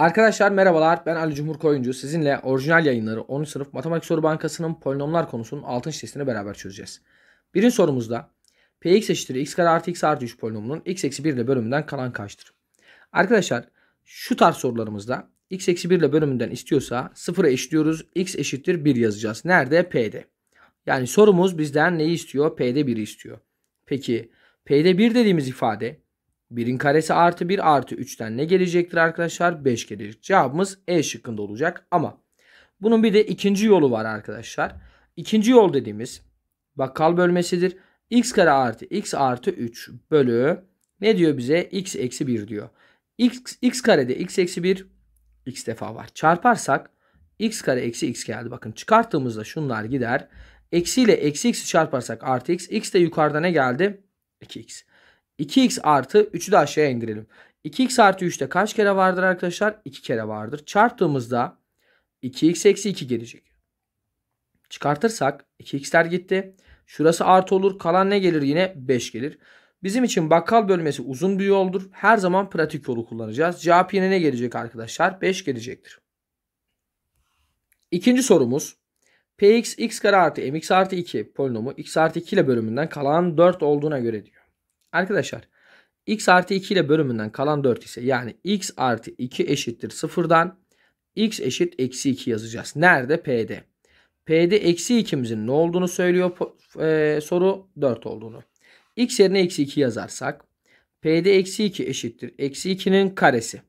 Arkadaşlar merhabalar ben Ali Cumhur Koyuncu. Sizinle orijinal yayınları 10. sınıf matematik soru bankasının polinomlar konusunun 6. testini beraber çözeceğiz. Birinci sorumuzda px eşittir x kare artı x artı 3 polinomunun x eksi 1 ile bölümünden kalan kaçtır? Arkadaşlar şu tarz sorularımızda x eksi 1 ile bölümünden istiyorsa 0'a eşitliyoruz. x eşittir 1 yazacağız. Nerede? P'de. Yani sorumuz bizden neyi istiyor? P'de 1'i istiyor. Peki P'de 1 dediğimiz ifade 1'in karesi artı 1 artı 3'ten ne gelecektir arkadaşlar? 5 gelecek. Cevabımız E şıkkında olacak ama bunun bir de ikinci yolu var arkadaşlar. İkinci yol dediğimiz bakkal bölmesidir. x kare artı x artı 3 bölü ne diyor bize? x eksi 1 diyor. x, x karede x eksi 1 x defa var. Çarparsak x kare eksi x geldi. Bakın çıkarttığımızda şunlar gider. Eksi ile eksi x'i çarparsak artı x. x de yukarıda ne geldi? 2x. 2x artı 3'ü de aşağıya indirelim. 2x artı 3'te kaç kere vardır arkadaşlar? 2 kere vardır. Çarptığımızda 2x eksi 2 gelecek. Çıkartırsak 2x'ler gitti. Şurası artı olur. Kalan ne gelir yine? 5 gelir. Bizim için bakkal bölmesi uzun bir yoldur. Her zaman pratik yolu kullanacağız. Cevap yine ne gelecek arkadaşlar? 5 gelecektir. İkinci sorumuz. Px x kare artı mx artı 2 polinomu x artı 2 ile bölümünden kalan 4 olduğuna göre diyor. Arkadaşlar x artı 2 ile bölümünden kalan 4 ise yani x artı 2 eşittir sıfırdan, x eşit eksi 2 yazacağız. Nerede? P'de. P'de eksi 2'mizin ne olduğunu söylüyor e, soru 4 olduğunu. x yerine eksi 2 yazarsak P'de eksi 2 eşittir. Eksi 2'nin karesi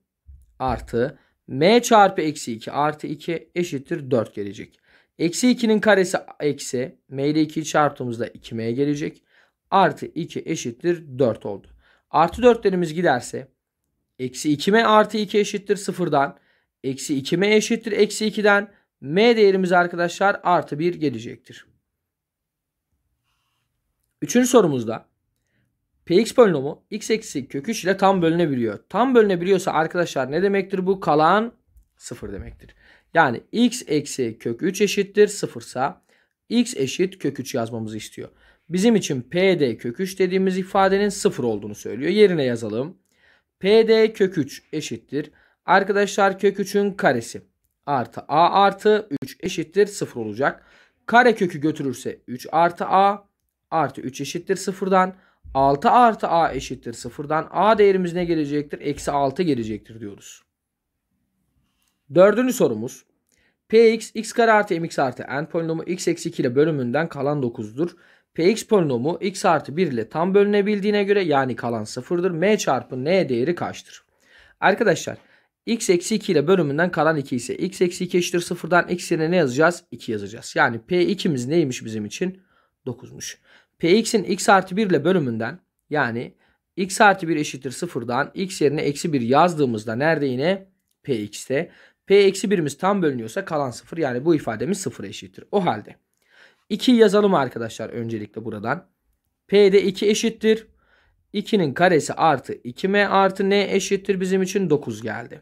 artı m çarpı eksi 2 artı 2 eşittir 4 gelecek. Eksi 2'nin karesi eksi m ile 2'yi çarptığımızda 2m gelecek artı 2 eşittir 4 oldu. Artı 4'lerimiz giderse eksi 2m artı 2 eşittir 0'dan. Eksi 2m eşittir eksi 2'den. m değerimiz arkadaşlar artı 1 gelecektir. Üçüncü sorumuzda px polinomu x eksi kök 3 ile tam bölünebiliyor. Tam bölünebiliyorsa arkadaşlar ne demektir bu? Kalan 0 demektir. Yani x eksi kök 3 eşittir 0 ise x eşit kök 3 yazmamızı istiyor bizim için PD kök 3 dediğimiz ifadenin sıfır olduğunu söylüyor. Yerine yazalım. PD kök 3 eşittir. Arkadaşlar kök 3'ün karesi artı A artı 3 eşittir sıfır olacak. Kare kökü götürürse 3 artı A artı 3 eşittir sıfırdan 6 artı A eşittir sıfırdan A değerimiz ne gelecektir? Eksi 6 gelecektir diyoruz. Dördüncü sorumuz. Px x kare artı mx artı n polinomu x eksi 2 ile bölümünden kalan 9'dur. Px polinomu x artı 1 ile tam bölünebildiğine göre yani kalan sıfırdır. M çarpı n değeri kaçtır? Arkadaşlar x eksi 2 ile bölümünden kalan 2 ise x eksi 2 eşittir sıfırdan x yerine ne yazacağız? 2 yazacağız. Yani p2'miz neymiş bizim için? 9'muş. px'in x artı 1 ile bölümünden yani x artı 1 eşittir sıfırdan x yerine eksi 1 yazdığımızda nerede yine? px'te. p eksi 1'imiz tam bölünüyorsa kalan sıfır yani bu ifademiz 0 eşittir. O halde 2 yazalım arkadaşlar öncelikle buradan. P'de 2 eşittir. 2'nin karesi artı 2m artı n eşittir bizim için 9 geldi.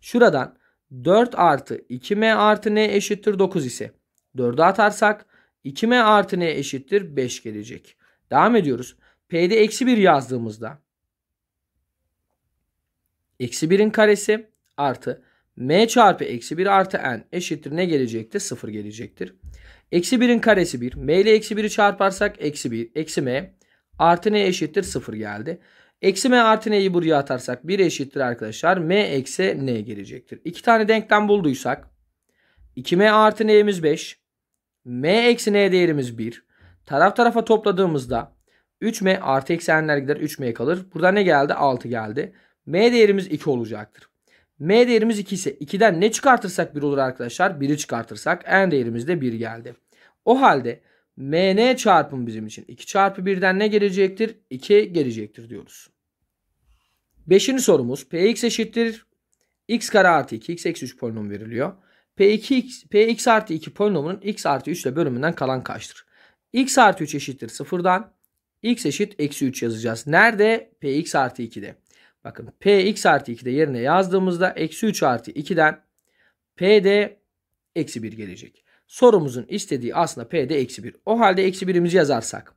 Şuradan 4 artı 2m artı n eşittir 9 ise 4'e atarsak 2m artı n eşittir 5 gelecek. Devam ediyoruz. P'de eksi 1 yazdığımızda eksi 1'in karesi artı m çarpı eksi 1 artı n eşittir ne gelecekti? 0 gelecektir. Eksi 1'in karesi 1. M ile eksi 1'i çarparsak eksi 1. Eksi M artı N eşittir 0 geldi. Eksi M artı N'yi buraya atarsak 1 eşittir arkadaşlar. M eksi N gelecektir. İki tane denklem bulduysak 2M artı N'imiz 5. M eksi N değerimiz 1. Taraf tarafa topladığımızda 3M artı eksenler gider 3M kalır. Burada ne geldi? 6 geldi. M değerimiz 2 olacaktır. M değerimiz 2 ise 2'den ne çıkartırsak 1 olur arkadaşlar. 1'i çıkartırsak N değerimiz de 1 geldi. O halde MN çarpım bizim için 2 çarpı 1'den ne gelecektir? 2 gelecektir diyoruz. Beşinci sorumuz Px eşittir x kare artı 2 x eksi 3 polinom veriliyor. P2, Px artı 2 polinomunun x artı 3 ile bölümünden kalan kaçtır? x artı 3 eşittir 0'dan x eşit eksi 3 yazacağız. Nerede? Px artı 2'de. Bakın P x artı 2 de yerine yazdığımızda eksi 3 artı 2'den P de eksi 1 gelecek. Sorumuzun istediği aslında P de eksi 1. O halde eksi 1'imizi yazarsak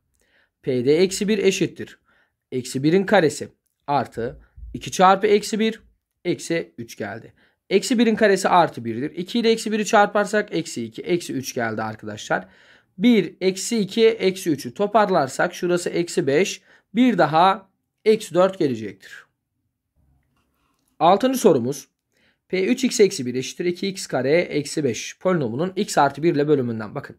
P de eksi 1 eşittir. Eksi 1'in karesi artı 2 çarpı eksi 1 eksi 3 geldi. Eksi 1'in karesi artı 1'dir. 2 ile eksi 1'i çarparsak eksi 2 eksi 3 geldi arkadaşlar. 1 eksi 2 eksi 3'ü toparlarsak şurası eksi 5 bir daha eksi 4 gelecektir. Altıncı sorumuz. P3x eksi 1 eşittir 2x kare eksi 5 polinomunun x artı 1 ile bölümünden. Bakın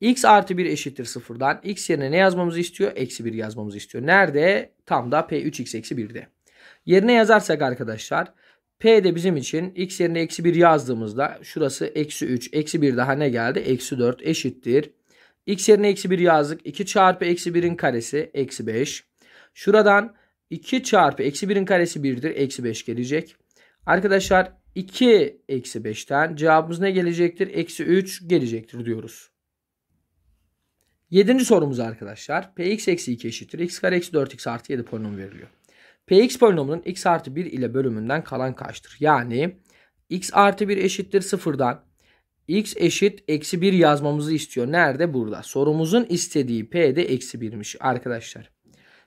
x artı 1 eşittir sıfırdan x yerine ne yazmamızı istiyor? Eksi 1 yazmamızı istiyor. Nerede? Tam da P3x eksi 1'de. Yerine yazarsak arkadaşlar P de bizim için x yerine eksi 1 yazdığımızda şurası eksi 3. Eksi 1 daha ne geldi? Eksi 4 eşittir. X yerine eksi 1 yazdık. 2 çarpı eksi 1'in karesi eksi 5. Şuradan 2 çarpı eksi 1'in karesi 1'dir. Eksi 5 gelecek. Arkadaşlar 2 eksi 5'ten cevabımız ne gelecektir? Eksi 3 gelecektir diyoruz. Yedinci sorumuz arkadaşlar. Px eksi 2 eşittir. x kare eksi 4x artı 7 polinom veriliyor. Px polinomunun x artı 1 ile bölümünden kalan kaçtır? Yani x artı 1 eşittir sıfırdan x eşit eksi 1 yazmamızı istiyor. Nerede? Burada. Sorumuzun istediği p de eksi 1'miş arkadaşlar.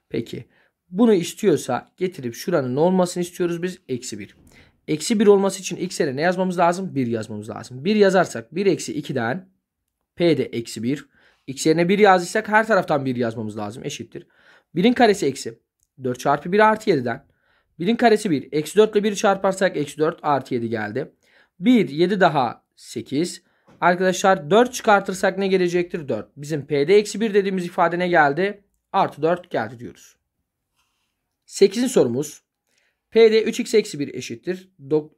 Peki. Bunu istiyorsa getirip şuranın olmasını istiyoruz biz? Eksi 1. Eksi 1 olması için x'e ne yazmamız lazım? 1 yazmamız lazım. 1 yazarsak 1 eksi 2'den p de eksi 1. x yerine 1 yazdıysak her taraftan 1 yazmamız lazım. Eşittir. 1'in karesi eksi 4 çarpı 1 artı 7'den. 1'in karesi 1. Eksi 4 ile 1 çarparsak eksi 4 artı 7 geldi. 1, 7 daha 8. Arkadaşlar 4 çıkartırsak ne gelecektir? 4. Bizim p'de eksi 1 dediğimiz ifade ne geldi? Artı 4 geldi diyoruz. 8. sorumuz. P'de 3x eksi 1 eşittir.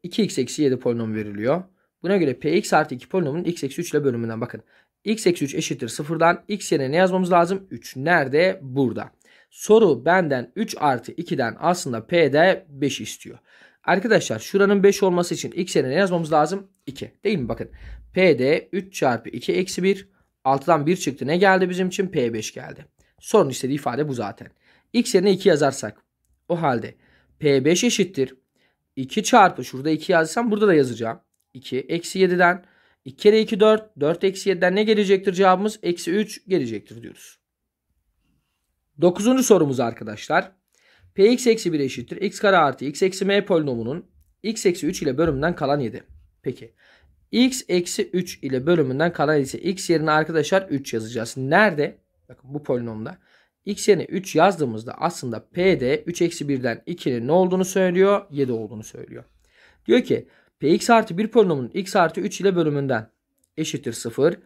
2x eksi 7 polinom veriliyor. Buna göre px artı 2 polinomun x eksi 3 ile bölümünden bakın. x eksi 3 eşittir 0'dan. x yerine ne yazmamız lazım? 3. Nerede? Burada. Soru benden 3 artı 2'den aslında p'de 5 istiyor. Arkadaşlar şuranın 5 olması için x yerine ne yazmamız lazım? 2. Değil mi? Bakın. p'de 3 çarpı 2 eksi 1. 6'dan 1 çıktı. Ne geldi bizim için? p5 geldi. Sorun istediği ifade bu zaten. x yerine 2 yazarsak o halde P5 eşittir. 2 çarpı şurada 2 yazsam burada da yazacağım. 2 eksi 7'den 2 kere 2 4. 4 eksi 7'den ne gelecektir cevabımız? Eksi 3 gelecektir diyoruz. 9. sorumuz arkadaşlar. Px eksi 1 eşittir. x kare artı x eksi m polinomunun x eksi 3 ile bölümünden kalan 7. Peki. x eksi 3 ile bölümünden kalan ise x yerine arkadaşlar 3 yazacağız. Nerede? Bakın bu polinomda x'e 3 yazdığımızda aslında p'de 3 eksi 1'den 2'nin ne olduğunu söylüyor? 7 olduğunu söylüyor. Diyor ki px artı 1 polinomunun x artı 3 ile bölümünden eşittir 0.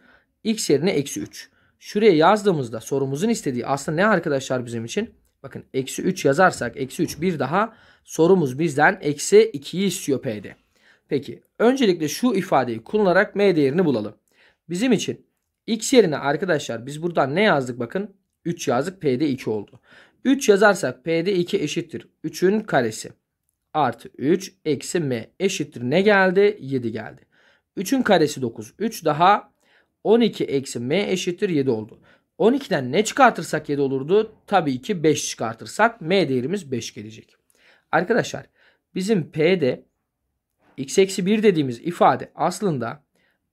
x yerine eksi 3. Şuraya yazdığımızda sorumuzun istediği aslında ne arkadaşlar bizim için? Bakın eksi 3 yazarsak eksi 3 bir daha sorumuz bizden eksi 2'yi istiyor p'de. Peki öncelikle şu ifadeyi kullanarak m değerini bulalım. Bizim için x yerine arkadaşlar biz buradan ne yazdık bakın 3 yazdık P'de 2 oldu. 3 yazarsak P'de 2 eşittir. 3'ün karesi. Artı 3 eksi M eşittir. Ne geldi? 7 geldi. 3'ün karesi 9. 3 daha 12 eksi M eşittir 7 oldu. 12'den ne çıkartırsak 7 olurdu? Tabii ki 5 çıkartırsak M değerimiz 5 gelecek. Arkadaşlar bizim P'de x eksi 1 dediğimiz ifade aslında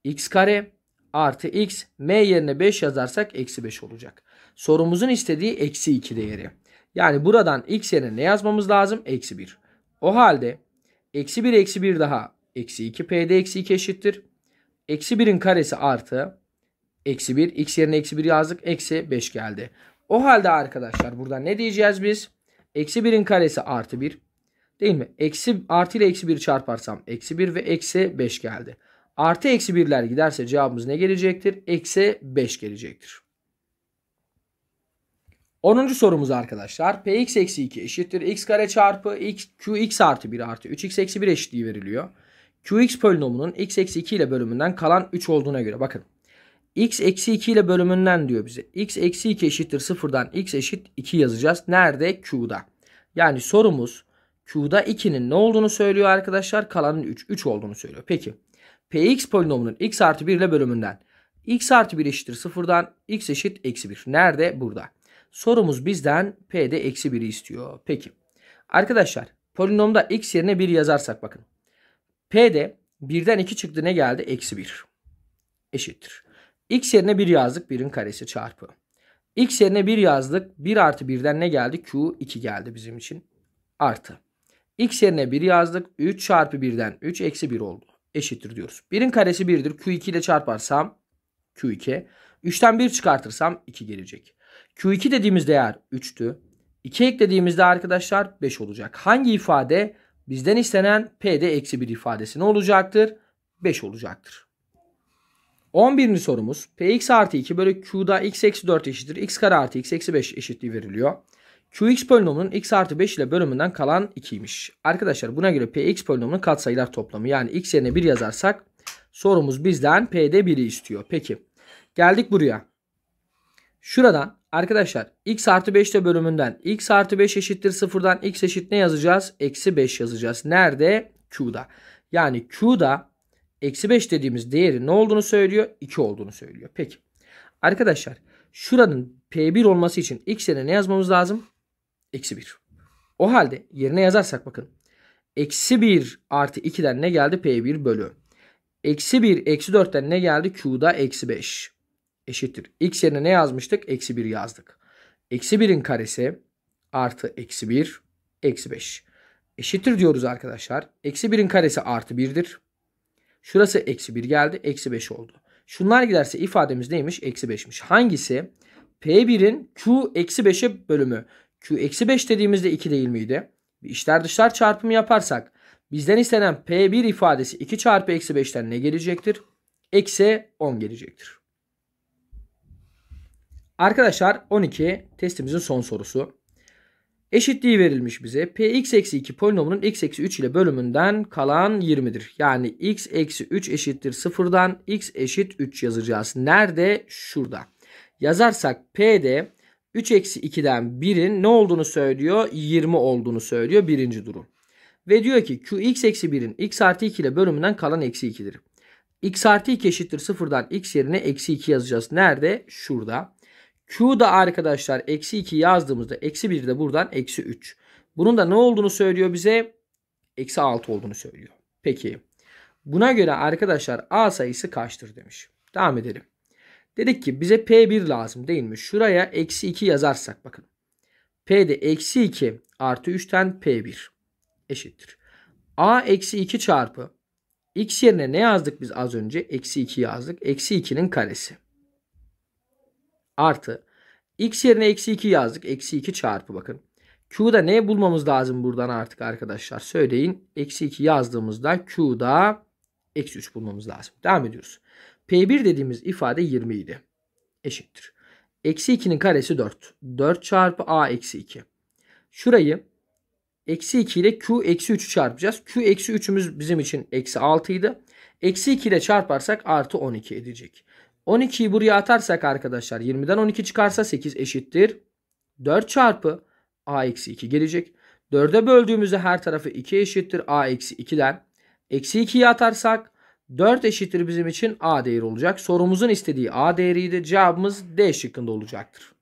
x kare artı x m yerine 5 yazarsak eksi 5 olacak sorumuzun istediği eksi 2 değeri. Yani buradan x yerine ne yazmamız lazım? Eksi 1. O halde eksi 1 eksi 1 daha eksi 2 p'de eksi 2 eşittir. Eksi 1'in karesi artı eksi 1 x yerine eksi 1 yazdık eksi 5 geldi. O halde arkadaşlar burada ne diyeceğiz biz? Eksi 1'in karesi artı 1 değil mi? Eksi artı ile eksi 1 çarparsam eksi 1 ve eksi 5 geldi. Artı eksi 1'ler giderse cevabımız ne gelecektir? Eksi 5 gelecektir. 10. sorumuz arkadaşlar. Px eksi 2 eşittir. x kare çarpı x, qx artı 1 artı 3x eksi 1 eşitliği veriliyor. qx polinomunun x eksi 2 ile bölümünden kalan 3 olduğuna göre bakın. x eksi 2 ile bölümünden diyor bize. x eksi 2 eşittir 0'dan x eşit 2 yazacağız. Nerede? Q'da. Yani sorumuz Q'da 2'nin ne olduğunu söylüyor arkadaşlar. Kalanın 3. 3 olduğunu söylüyor. Peki. Px polinomunun x artı 1 ile bölümünden. x artı 1 eşittir 0'dan x eşit eksi 1. Nerede? Burada. Sorumuz bizden P'de eksi 1'i istiyor. Peki. Arkadaşlar polinomda x yerine 1 yazarsak bakın. P'de 1'den 2 çıktı ne geldi? Eksi 1. Eşittir. X yerine 1 yazdık. 1'in karesi çarpı. X yerine 1 yazdık. 1 artı 1'den ne geldi? Q 2 geldi bizim için. Artı. X yerine 1 yazdık. 3 çarpı 1'den 3 eksi 1 oldu. Eşittir diyoruz. 1'in karesi 1'dir. Q2 ile çarparsam Q2. 3'ten 1 çıkartırsam 2 gelecek. Q2 dediğimiz değer 3'tü. 2 eklediğimizde arkadaşlar 5 olacak. Hangi ifade? Bizden istenen P'de eksi 1 ifadesi ne olacaktır? 5 olacaktır. 11. sorumuz. Px artı 2 bölü Q'da x eksi 4 eşittir. x kare artı x eksi 5 eşitliği veriliyor. Qx polinomunun x artı 5 ile bölümünden kalan 2'ymiş. Arkadaşlar buna göre Px polinomunun katsayılar toplamı yani x yerine 1 yazarsak sorumuz bizden P'de 1'i istiyor. Peki geldik buraya. Şuradan Arkadaşlar x artı 5 de bölümünden x artı 5 eşittir sıfırdan x eşit ne yazacağız? Eksi 5 yazacağız. Nerede? Q'da. Yani Q'da eksi 5 dediğimiz değeri ne olduğunu söylüyor? 2 olduğunu söylüyor. Peki. Arkadaşlar şuranın P1 olması için x yerine ne yazmamız lazım? Eksi 1. O halde yerine yazarsak bakın. Eksi 1 artı 2'den ne geldi? P1 bölü. Eksi 1 eksi 4'ten ne geldi? Q'da eksi 5 eşittir. X yerine ne yazmıştık? Eksi 1 yazdık. Eksi 1'in karesi artı eksi 1 eksi 5. Eşittir diyoruz arkadaşlar. Eksi 1'in karesi artı 1'dir. Şurası eksi 1 geldi. Eksi 5 oldu. Şunlar giderse ifademiz neymiş? Eksi 5'miş. Hangisi? P1'in Q eksi 5'e bölümü. Q eksi 5 dediğimizde 2 değil miydi? Bir işler dışlar çarpımı yaparsak bizden istenen P1 ifadesi 2 çarpı eksi 5'ten ne gelecektir? Eksi 10 gelecektir. Arkadaşlar 12 testimizin son sorusu. Eşitliği verilmiş bize. Px eksi 2 polinomunun x eksi 3 ile bölümünden kalan 20'dir. Yani x eksi 3 eşittir 0'dan x eşit 3 yazacağız. Nerede? Şurada. Yazarsak P'de 3 eksi 2'den 1'in ne olduğunu söylüyor? 20 olduğunu söylüyor birinci durum. Ve diyor ki qx eksi 1'in x artı 2 ile bölümünden kalan eksi 2'dir. x artı 2 eşittir 0'dan x yerine eksi 2 yazacağız. Nerede? Şurada. Q da arkadaşlar eksi 2 yazdığımızda eksi 1 de buradan eksi 3. Bunun da ne olduğunu söylüyor bize? Eksi 6 olduğunu söylüyor. Peki buna göre arkadaşlar A sayısı kaçtır demiş. Devam edelim. Dedik ki bize P1 lazım değil mi? Şuraya eksi 2 yazarsak bakın. P'de eksi 2 artı 3'ten P1 eşittir. A eksi 2 çarpı x yerine ne yazdık biz az önce? Eksi 2 yazdık. Eksi 2'nin karesi artı x yerine eksi 2 yazdık. Eksi 2 çarpı bakın. Q'da ne bulmamız lazım buradan artık arkadaşlar? Söyleyin. Eksi 2 yazdığımızda Q'da eksi 3 bulmamız lazım. Devam ediyoruz. P1 dediğimiz ifade 20 idi. Eşittir. Eksi 2'nin karesi 4. 4 çarpı A eksi 2. Şurayı eksi 2 ile Q eksi 3'ü çarpacağız. Q eksi 3'ümüz bizim için eksi 6 idi. Eksi 2 ile çarparsak artı 12 edecek. 12'yi buraya atarsak arkadaşlar 20'den 12 çıkarsa 8 eşittir. 4 çarpı a eksi 2 gelecek. 4'e böldüğümüzde her tarafı 2 eşittir a eksi 2'den. Eksi 2'yi atarsak 4 eşittir bizim için a değeri olacak. Sorumuzun istediği a değeriydi. Cevabımız D şıkkında olacaktır.